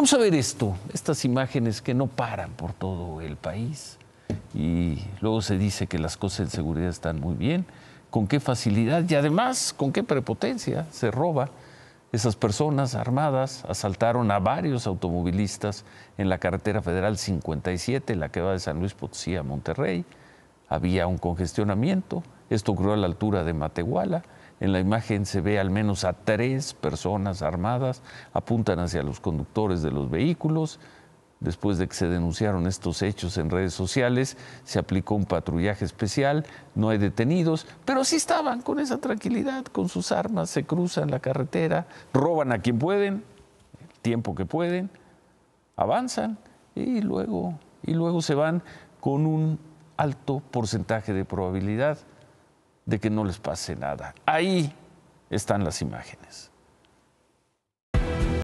Vamos a ver esto, estas imágenes que no paran por todo el país y luego se dice que las cosas de seguridad están muy bien, con qué facilidad y además con qué prepotencia se roba. Esas personas armadas asaltaron a varios automovilistas en la carretera federal 57, la que va de San Luis Potosí a Monterrey. Había un congestionamiento, esto ocurrió a la altura de Matehuala en la imagen se ve al menos a tres personas armadas, apuntan hacia los conductores de los vehículos. Después de que se denunciaron estos hechos en redes sociales, se aplicó un patrullaje especial, no hay detenidos, pero sí estaban con esa tranquilidad, con sus armas, se cruzan la carretera, roban a quien pueden, el tiempo que pueden, avanzan y luego, y luego se van con un alto porcentaje de probabilidad de que no les pase nada. Ahí están las imágenes.